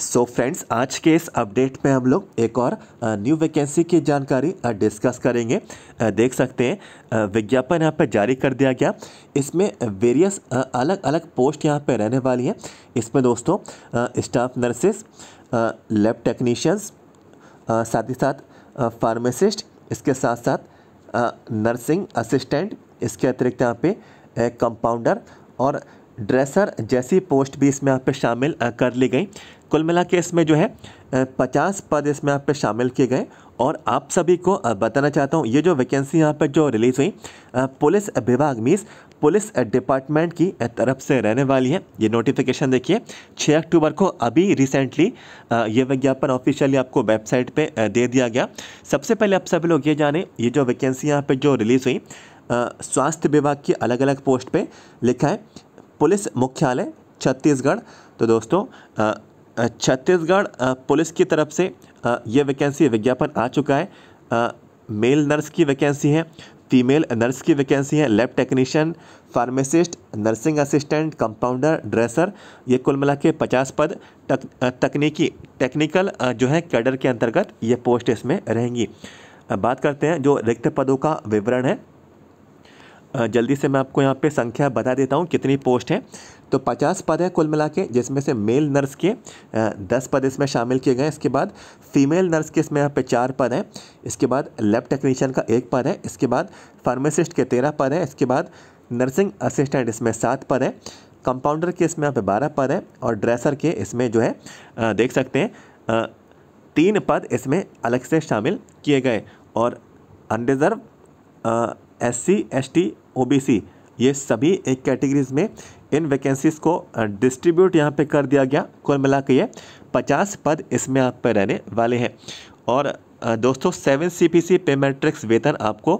सो so friends आज के इस अपडेट में हम लोग एक और न्यू वैकेंसी की जानकारी डिस्कस करेंगे देख सकते हैं विज्ञापन यहाँ पर जारी कर दिया गया इसमें वेरियस अलग अलग पोस्ट यहाँ पर रहने वाली हैं इसमें दोस्तों स्टाफ नर्सेस लैब टेक्नीशियंस साथ ही साथ फार्मेसिस्ट इसके साथ साथ नर्सिंग असिस्टेंट इसके अतिरिक्त यहाँ पे कंपाउंडर और ड्रेसर जैसी पोस्ट भी इसमें यहाँ पे शामिल कर ली गई कुल मिला के इसमें जो है पचास पद इसमें यहाँ पे शामिल किए गए और आप सभी को बताना चाहता हूँ ये जो वैकेंसी यहाँ पर जो रिलीज़ हुई पुलिस विभाग मीस पुलिस डिपार्टमेंट की तरफ से रहने वाली है ये नोटिफिकेशन देखिए 6 अक्टूबर को अभी रिसेंटली ये विज्ञापन ऑफिशियली आपको वेबसाइट पे दे दिया गया सबसे पहले आप सभी लोग ये जाने ये जो वैकेंसी यहाँ पर जो रिलीज़ हुई स्वास्थ्य विभाग की अलग अलग पोस्ट पे लिखा है पुलिस मुख्यालय छत्तीसगढ़ तो दोस्तों छत्तीसगढ़ पुलिस की तरफ से ये वैकेंसी विज्ञापन आ चुका है आ, मेल नर्स की वैकेंसी है फीमेल नर्स की वैकेंसी है lab technician pharmacist nursing assistant compounder dresser ये कुल मिला के पचास पद तक, तकनीकी टेक्निकल जो है कैडर के अंतर्गत ये पोस्ट इसमें रहेंगी बात करते हैं जो रिक्त पदों का विवरण है जल्दी से मैं आपको यहाँ पे संख्या बता देता हूँ कितनी पोस्ट हैं तो 50 पद हैं कुल मिला के जिसमें से मेल नर्स के 10 पद इसमें शामिल किए गए हैं इसके बाद फीमेल नर्स के इसमें यहाँ पे चार पद हैं इसके बाद लैब टेक्नीशियन का एक पद है इसके बाद फार्मासिस्ट के तेरह पद हैं इसके बाद नर्सिंग असिस्टेंट इसमें सात पद हैं कंपाउंडर के इसमें यहाँ पे बारह पद हैं और ड्रेसर के इसमें जो है देख सकते हैं तीन पद इसमें अलग से शामिल किए गए और unreserved S C S T OBC ये सभी एक कैटेगरीज में इन वैकेंसीज़ को डिस्ट्रीब्यूट यहाँ पे कर दिया गया कुल मिला के ये पचास पद इसमें आप पे रहने वाले हैं और दोस्तों सेवन सी पी सी पे मैट्रिक्स वेतन आपको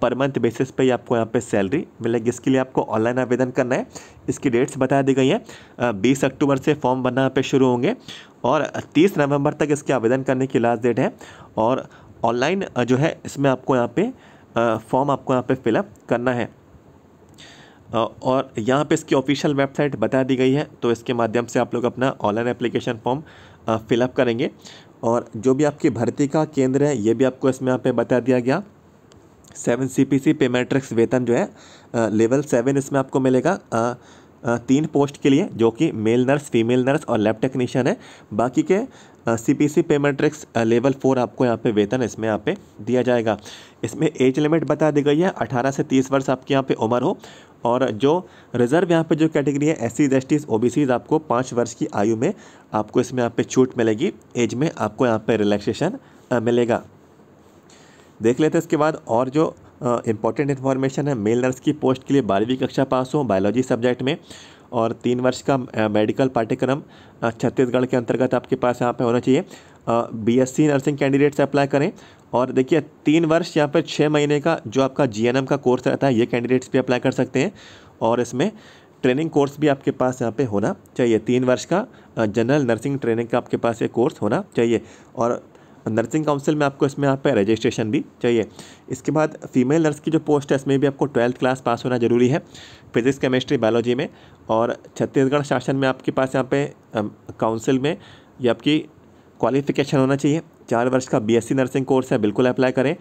पर मंथ बेसिस पे ही आपको यहाँ पे सैलरी मिलेगी इसके लिए आपको ऑनलाइन आवेदन करना है इसकी डेट्स बता दी गई हैं बीस अक्टूबर से फॉर्म भरना यहाँ पे शुरू होंगे और तीस नवंबर तक इसके आवेदन करने की लास्ट डेट है और ऑनलाइन जो है इसमें आपको यहाँ पर फॉर्म आपको यहाँ पे फिलअप करना है और यहाँ पे इसकी ऑफिशियल वेबसाइट बता दी गई है तो इसके माध्यम से आप लोग अपना ऑनलाइन एप्लीकेशन फॉर्म फिलअप करेंगे और जो भी आपकी भर्ती का केंद्र है ये भी आपको इसमें यहाँ पे बता दिया गया सेवन सी पी सी पे मैट्रिक्स वेतन जो है लेवल सेवन इसमें आपको मिलेगा तीन पोस्ट के लिए जो कि मेल नर्स फीमेल नर्स और लैब टेक्नीशियन है बाकी के सी पी सी रिक्स लेवल फोर आपको यहाँ पे वेतन इसमें यहाँ पे दिया जाएगा इसमें एज लिमिट बता दी गई है अठारह से तीस वर्ष आपकी यहाँ पे उम्र हो और जो रिज़र्व यहाँ पे जो कैटेगरी है S C S Ts O B आपको पाँच वर्ष की आयु में आपको इसमें यहाँ पे छूट मिलेगी एज में आपको यहाँ पे रिलैक्सेशन मिलेगा देख लेते हैं इसके बाद और जो इंपॉर्टेंट इन्फॉर्मेशन है मेल नर्स की पोस्ट के लिए बारहवीं कक्षा पास हो बायोलॉजी सब्जेक्ट में और तीन वर्ष का मेडिकल पाठ्यक्रम छत्तीसगढ़ के अंतर्गत आपके पास यहाँ पे होना चाहिए बीएससी नर्सिंग कैंडिडेट्स अप्लाई करें और देखिए तीन वर्ष यहाँ पर छः महीने का जो आपका जीएनएम का कोर्स रहता है ये कैंडिडेट्स भी अप्लाई कर सकते हैं और इसमें ट्रेनिंग कोर्स भी आपके पास यहाँ पे होना चाहिए तीन वर्ष का जनरल नर्सिंग ट्रेनिंग का आपके पास ये कोर्स होना चाहिए और नर्सिंग काउंसिल में आपको इसमें यहाँ पर रजिस्ट्रेशन भी चाहिए इसके बाद फीमेल नर्स की जो पोस्ट है इसमें भी आपको ट्वेल्थ क्लास पास होना ज़रूरी है फिजिक्स केमिस्ट्री बायोलॉजी में और छत्तीसगढ़ शासन में आपके पास यहाँ पे काउंसिल में ये आपकी क्वालिफिकेशन होना चाहिए चार वर्ष का बीएससी नर्सिंग कोर्स है बिल्कुल अप्लाई करें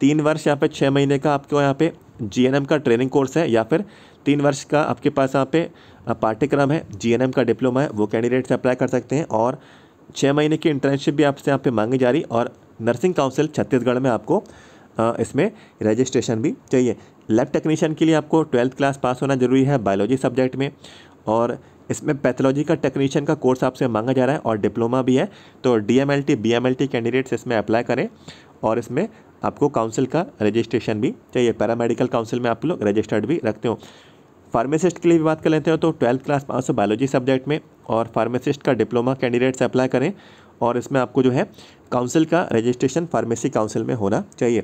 तीन वर्ष यहाँ पे छः महीने का आपको यहाँ पे जीएनएम का ट्रेनिंग कोर्स है या फिर तीन वर्ष का आपके पास यहाँ पे पाठ्यक्रम है जीएनएम का डिप्लोमा है वो कैंडिडेट्स अप्लाई कर सकते हैं और छः महीने की इंटर्नशिप भी आपसे यहाँ पे मांगी जा रही और नर्सिंग काउंसिल छत्तीसगढ़ में आपको इसमें रजिस्ट्रेशन भी चाहिए लैब टेक्नीशियन के लिए आपको ट्वेल्थ क्लास पास होना ज़रूरी है बायोलॉजी सब्जेक्ट में और इसमें पैथोलॉजी का टेक्नीशियन का कोर्स आपसे मांगा जा रहा है और डिप्लोमा भी है तो D M L T B M L T candidates इसमें अप्लाई करें और इसमें आपको काउंसिल का रजिस्ट्रेशन भी चाहिए पैरामेडिकल काउंसिल में आप लोग रजिस्टर्ड भी रखते हो फार्मेसिस्ट के लिए भी बात कर लेते हैं तो ट्वेल्थ क्लास पास हो बायोलॉजी सब्जेक्ट में और फार्मेसिस्ट का डिप्लोमा कैंडिडेट्स अप्लाई करें और इसमें आपको जो है काउंसिल का रजिस्ट्रेशन फार्मेसी काउंसिल में होना चाहिए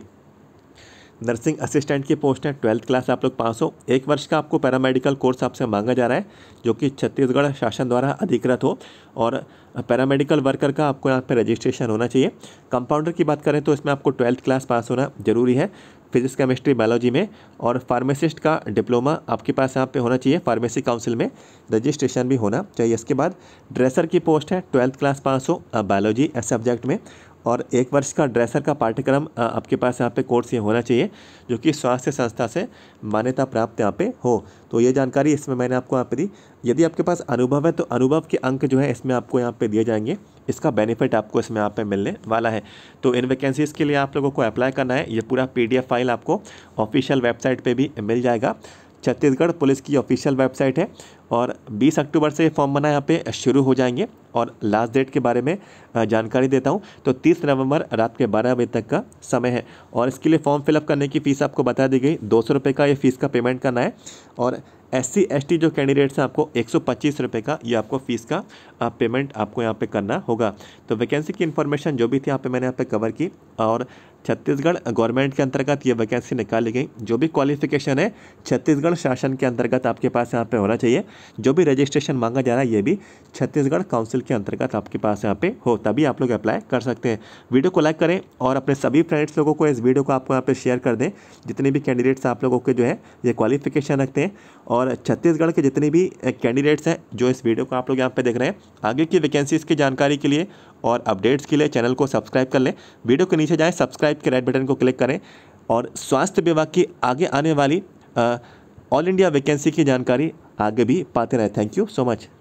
नर्सिंग असिस्टेंट की पोस्ट है ट्वेल्थ क्लास आप लोग पास हो एक वर्ष का आपको पैरामेडिकल कोर्स आपसे मांगा जा रहा है जो कि छत्तीसगढ़ शासन द्वारा अधिकृत हो और पैरामेडिकल वर्कर का आपको यहाँ पर रजिस्ट्रेशन होना चाहिए कंपाउंडर की बात करें तो इसमें आपको ट्वेल्थ क्लास पास होना जरूरी है फिजिक्स केमिस्ट्री बायोलॉजी में और फार्मेसिस्ट का डिप्लोमा आपके पास यहाँ पे होना चाहिए फार्मेसी काउंसिल में रजिस्ट्रेशन भी होना चाहिए इसके बाद ड्रेसर की पोस्ट है ट्वेल्थ क्लास पास हो बायोलॉजी सब्जेक्ट में और एक वर्ष का ड्रेसर का पाठ्यक्रम आपके पास यहाँ पे कोर्स ये होना चाहिए जो कि स्वास्थ्य संस्था से मान्यता प्राप्त यहाँ पे हो तो ये जानकारी इसमें मैंने आपको यहाँ पे दी यदि आपके पास अनुभव है तो अनुभव के अंक जो है इसमें आपको यहाँ पे दिए जाएंगे इसका बेनिफिट आपको इसमें यहाँ पे मिलने वाला है तो इन वैकेंसीज़ के लिए आप लोगों को अप्लाई करना है ये पूरा पी फाइल आपको ऑफिशियल वेबसाइट पर भी मिल जाएगा छत्तीसगढ़ पुलिस की ऑफिशियल वेबसाइट है और 20 अक्टूबर से फॉर्म बना यहाँ पे शुरू हो जाएंगे और लास्ट डेट के बारे में जानकारी देता हूँ तो 30 नवंबर रात के 12 बजे तक का समय है और इसके लिए फॉर्म फिलअप करने की फ़ीस आपको बता दी गई दो सौ का ये फ़ीस का पेमेंट करना है और एस सी जो कैंडिडेट्स हैं आपको एक सौ का ये आपको फ़ीस का आप पेमेंट आपको यहाँ पे करना होगा तो वैकेंसी की इन्फॉर्मेशन जो भी थी यहाँ पे मैंने यहाँ पे कवर की और छत्तीसगढ़ गवर्नमेंट के अंतर्गत ये वैकेंसी निकाली गई जो भी क्वालिफिकेशन है छत्तीसगढ़ शासन के अंतर्गत आपके पास यहाँ पे होना चाहिए जो भी रजिस्ट्रेशन मांगा जा रहा है ये भी छत्तीसगढ़ काउंसिल के अंतर्गत आपके पास यहाँ पे हो तभी आप लोग अप्लाई कर सकते हैं वीडियो को लाइक करें और अपने सभी फ्रेंड्स लोगों को इस वीडियो को आपको यहाँ पर शेयर कर दें जितने भी कैंडिडेट्स आप लोगों के जो है ये क्वालिफिकेशन रखते हैं और छत्तीसगढ़ के जितने भी कैंडिडेट्स हैं जो इस वीडियो को आप लोग यहाँ पर देख रहे हैं आगे की वैकेंसीज़ की जानकारी के लिए और अपडेट्स के लिए चैनल को सब्सक्राइब कर लें वीडियो के नीचे जाएँ सब्सक्राइब के रेड बटन को क्लिक करें और स्वास्थ्य विभाग की आगे आने वाली ऑल इंडिया वैकेंसी की जानकारी आगे भी पाते रहें थैंक यू सो मच